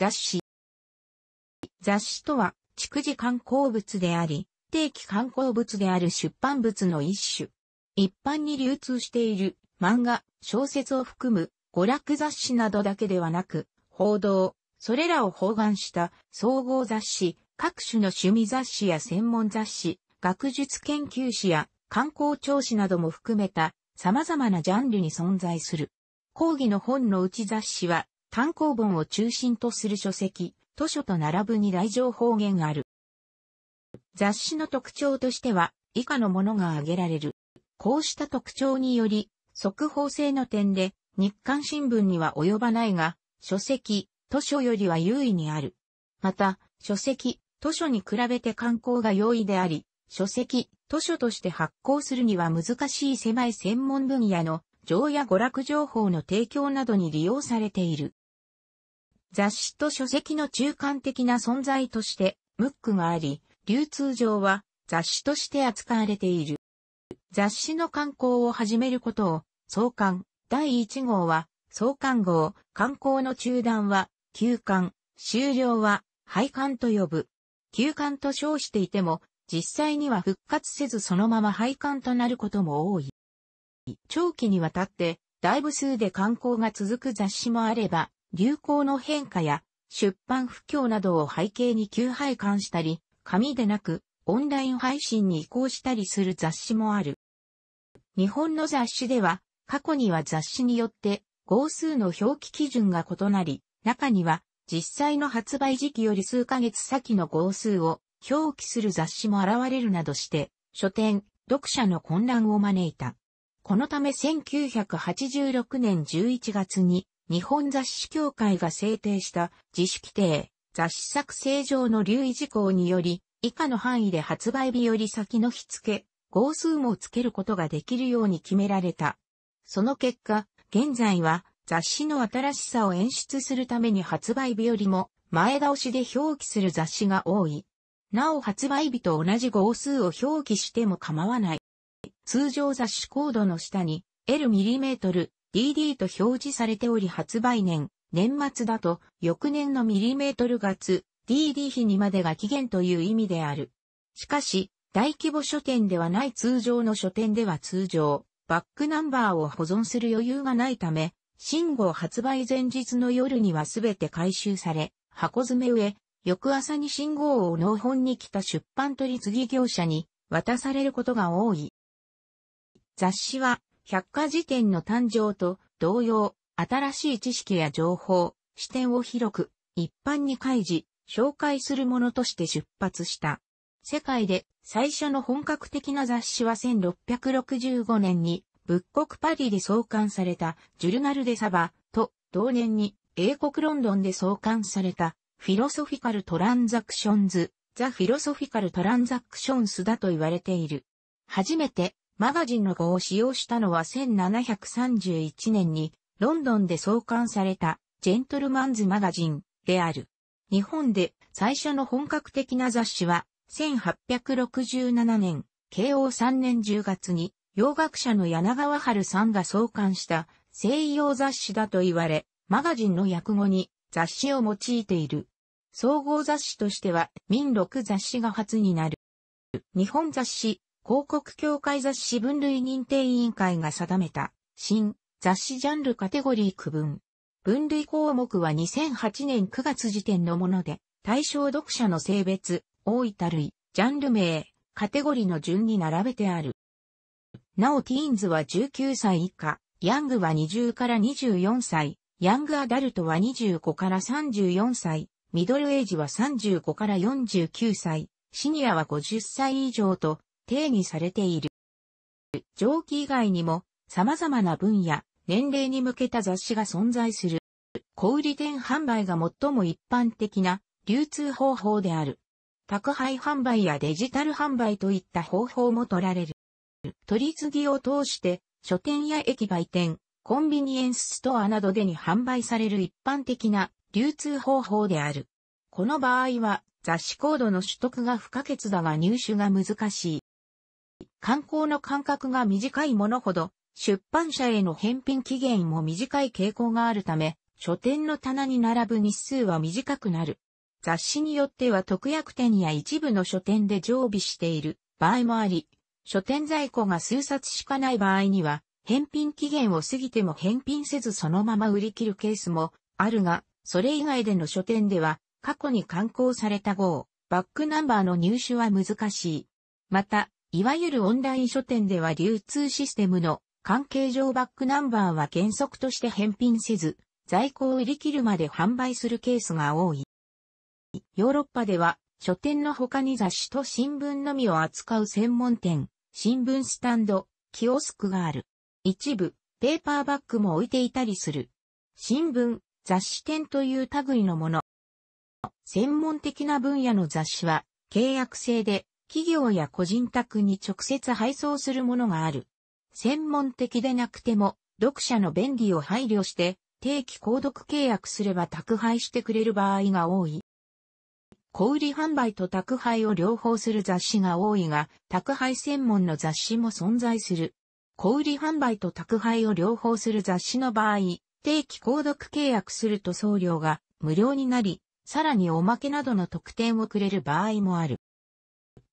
雑誌。雑誌とは、逐次観光物であり、定期観光物である出版物の一種。一般に流通している漫画、小説を含む娯楽雑誌などだけではなく、報道、それらを包含した総合雑誌、各種の趣味雑誌や専門雑誌、学術研究誌や観光調子なども含めた様々なジャンルに存在する。講義の本のうち雑誌は単行本を中心とする書籍、図書と並ぶに来情報源ある。雑誌の特徴としては、以下のものが挙げられる。こうした特徴により、速報性の点で、日刊新聞には及ばないが、書籍、図書よりは優位にある。また、書籍、図書に比べて刊行が容易であり、書籍、図書として発行するには難しい狭い専門分野の、情や娯楽情報の提供などに利用されている。雑誌と書籍の中間的な存在としてムックがあり、流通上は雑誌として扱われている。雑誌の刊行を始めることを、創刊、第1号は、創刊号、刊行の中断は、休刊、終了は、廃刊と呼ぶ。休刊と称していても、実際には復活せずそのまま廃刊となることも多い。長期にわたって、大部数で刊行が続く雑誌もあれば、流行の変化や出版不況などを背景に急廃刊したり、紙でなくオンライン配信に移行したりする雑誌もある。日本の雑誌では、過去には雑誌によって号数の表記基準が異なり、中には実際の発売時期より数ヶ月先の号数を表記する雑誌も現れるなどして、書店、読者の混乱を招いた。このため1986年11月に日本雑誌協会が制定した自主規定、雑誌作成上の留意事項により、以下の範囲で発売日より先の日付、号数もつけることができるように決められた。その結果、現在は雑誌の新しさを演出するために発売日よりも前倒しで表記する雑誌が多い。なお発売日と同じ号数を表記しても構わない。通常雑誌コードの下に L ミリメートル、DD と表示されており発売年、年末だと翌年のミリメートル月 DD 日にまでが期限という意味である。しかし、大規模書店ではない通常の書店では通常、バックナンバーを保存する余裕がないため、信号発売前日の夜にはすべて回収され、箱詰め上、翌朝に信号を納本に来た出版取次業者に渡されることが多い。雑誌は百科事典の誕生と同様、新しい知識や情報、視点を広く、一般に開示、紹介するものとして出発した。世界で最初の本格的な雑誌は1665年に、仏国パリで創刊されたジュルナルデサバと、同年に英国ロンドンで創刊されたフィロソフィカルトランザクションズ、ザ・フィロソフィカルトランザクションスだと言われている。初めてマガジンの語を使用したのは1731年にロンドンで創刊されたジェントルマンズマガジンである。日本で最初の本格的な雑誌は1867年、慶応3年10月に洋楽者の柳川春さんが創刊した西洋雑誌だと言われ、マガジンの訳語に雑誌を用いている。総合雑誌としては民録雑誌が初になる。日本雑誌広告協会雑誌分類認定委員会が定めた、新、雑誌ジャンルカテゴリー区分。分類項目は2008年9月時点のもので、対象読者の性別、大分類、ジャンル名、カテゴリーの順に並べてある。なおティーンズは19歳以下、ヤングは20から24歳、ヤングアダルトは25から34歳、ミドルエイジは35から49歳、シニアは50歳以上と定義されている。蒸気以外にも様々な分野、年齢に向けた雑誌が存在する。小売店販売が最も一般的な流通方法である。宅配販売やデジタル販売といった方法も取られる。取次を通して書店や駅売店、コンビニエンスストアなどでに販売される一般的な流通方法である。この場合は雑誌コードの取得が不可欠だが入手が難しい。観光の間隔が短いものほど、出版社への返品期限も短い傾向があるため、書店の棚に並ぶ日数は短くなる。雑誌によっては特約店や一部の書店で常備している場合もあり、書店在庫が数冊しかない場合には、返品期限を過ぎても返品せずそのまま売り切るケースもあるが、それ以外での書店では、過去に刊行された号、バックナンバーの入手は難しい。また、いわゆるオンライン書店では流通システムの関係上バックナンバーは原則として返品せず、在庫を売り切るまで販売するケースが多い。ヨーロッパでは書店の他に雑誌と新聞のみを扱う専門店、新聞スタンド、キオスクがある。一部、ペーパーバッグも置いていたりする。新聞、雑誌店という類のもの。専門的な分野の雑誌は契約制で企業や個人宅に直接配送するものがある。専門的でなくても、読者の便利を配慮して、定期購読契約すれば宅配してくれる場合が多い。小売販売と宅配を両方する雑誌が多いが、宅配専門の雑誌も存在する。小売販売と宅配を両方する雑誌の場合、定期購読契約すると送料が無料になり、さらにおまけなどの特典をくれる場合もある。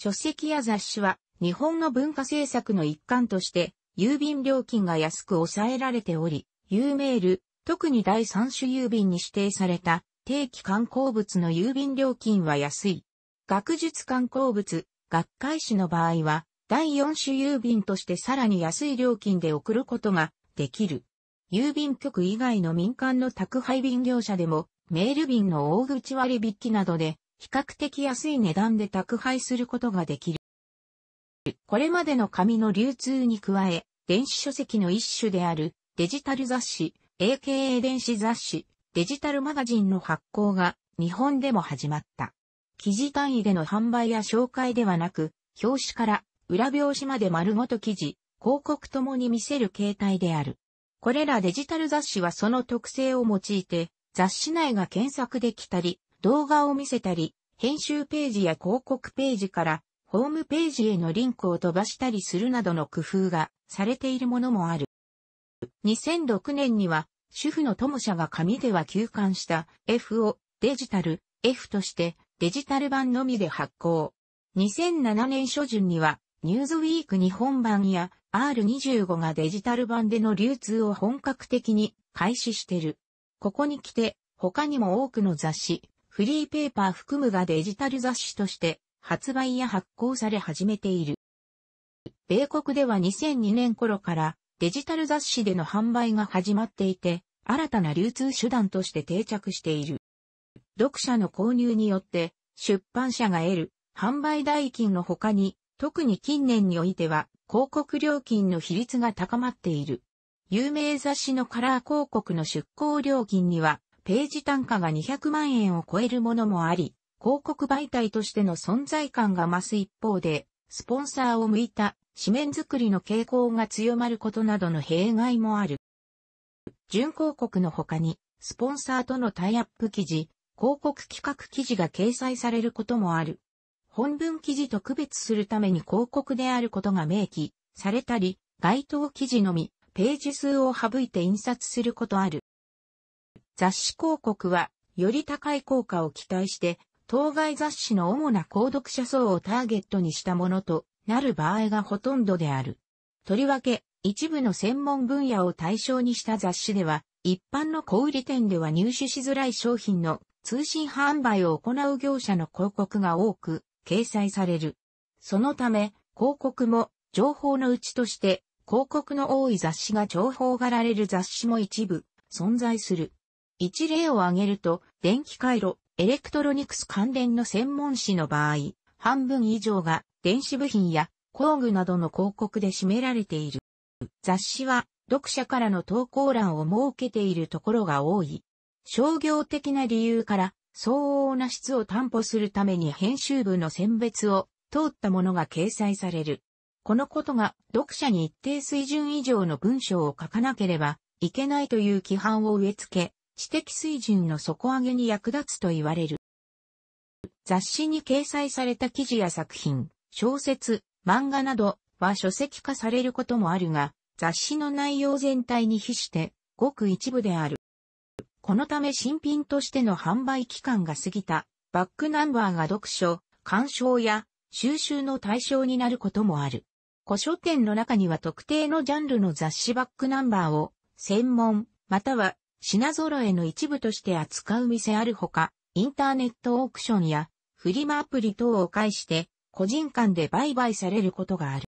書籍や雑誌は日本の文化政策の一環として郵便料金が安く抑えられており、U メール、特に第三種郵便に指定された定期観光物の郵便料金は安い。学術観光物、学会誌の場合は第四種郵便としてさらに安い料金で送ることができる。郵便局以外の民間の宅配便業者でもメール便の大口割引などで比較的安い値段で宅配することができる。これまでの紙の流通に加え、電子書籍の一種であるデジタル雑誌、AKA 電子雑誌、デジタルマガジンの発行が日本でも始まった。記事単位での販売や紹介ではなく、表紙から裏表紙まで丸ごと記事、広告ともに見せる形態である。これらデジタル雑誌はその特性を用いて、雑誌内が検索できたり、動画を見せたり、編集ページや広告ページからホームページへのリンクを飛ばしたりするなどの工夫がされているものもある。2006年には主婦の友社が紙では休館した F をデジタル F としてデジタル版のみで発行。2007年初旬にはニューズウィーク日本版や R25 がデジタル版での流通を本格的に開始してる。ここに来て他にも多くの雑誌、フリーペーパー含むがデジタル雑誌として発売や発行され始めている。米国では2002年頃からデジタル雑誌での販売が始まっていて、新たな流通手段として定着している。読者の購入によって出版社が得る販売代金の他に、特に近年においては広告料金の比率が高まっている。有名雑誌のカラー広告の出稿料金にはページ単価が200万円を超えるものもあり、広告媒体としての存在感が増す一方で、スポンサーを向いた紙面作りの傾向が強まることなどの弊害もある。準広告の他に、スポンサーとのタイアップ記事、広告企画記事が掲載されることもある。本文記事と区別するために広告であることが明記されたり、該当記事のみ、ページ数を省いて印刷することある。雑誌広告は、より高い効果を期待して、当該雑誌の主な購読者層をターゲットにしたものとなる場合がほとんどである。とりわけ、一部の専門分野を対象にした雑誌では、一般の小売店では入手しづらい商品の通信販売を行う業者の広告が多く掲載される。そのため、広告も情報のうちとして、広告の多い雑誌が重宝がられる雑誌も一部存在する。一例を挙げると、電気回路、エレクトロニクス関連の専門誌の場合、半分以上が電子部品や工具などの広告で占められている。雑誌は読者からの投稿欄を設けているところが多い。商業的な理由から相応な質を担保するために編集部の選別を通ったものが掲載される。このことが読者に一定水準以上の文章を書かなければいけないという規範を植え付け、知的水準の底上げに役立つと言われる。雑誌に掲載された記事や作品、小説、漫画などは書籍化されることもあるが、雑誌の内容全体に比してごく一部である。このため新品としての販売期間が過ぎたバックナンバーが読書、鑑賞や収集の対象になることもある。古書店の中には特定のジャンルの雑誌バックナンバーを専門または品揃えの一部として扱う店あるほか、インターネットオークションやフリマアプリ等を介して個人間で売買されることがある。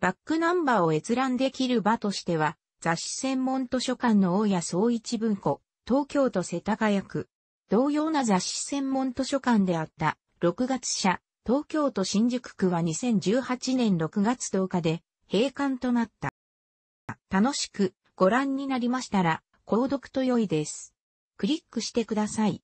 バックナンバーを閲覧できる場としては、雑誌専門図書館の大谷総一文庫、東京都世田谷区。同様な雑誌専門図書館であった、6月社、東京都新宿区は2018年6月10日で閉館となった。楽しくご覧になりましたら、購読と良いです。クリックしてください。